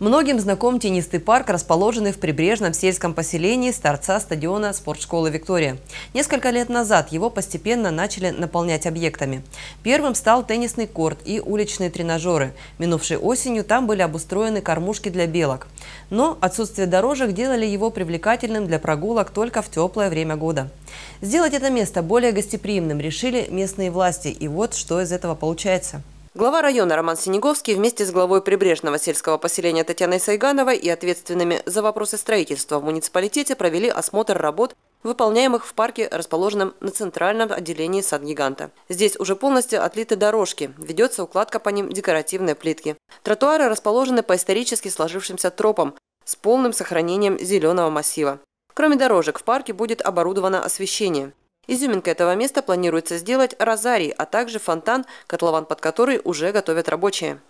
Многим знаком тенистый парк, расположенный в прибрежном сельском поселении с торца стадиона спортшколы «Виктория». Несколько лет назад его постепенно начали наполнять объектами. Первым стал теннисный корт и уличные тренажеры. Минувшей осенью там были обустроены кормушки для белок. Но отсутствие дорожек делали его привлекательным для прогулок только в теплое время года. Сделать это место более гостеприимным решили местные власти, и вот что из этого получается. Глава района Роман Синеговский вместе с главой прибрежного сельского поселения Татьяной Сайгановой и ответственными за вопросы строительства в муниципалитете провели осмотр работ, выполняемых в парке, расположенном на центральном отделении сад-гиганта. Здесь уже полностью отлиты дорожки, ведется укладка по ним декоративной плитки. Тротуары расположены по исторически сложившимся тропам с полным сохранением зеленого массива. Кроме дорожек, в парке будет оборудовано освещение – Изюминкой этого места планируется сделать розарий, а также фонтан, котлован под который уже готовят рабочие.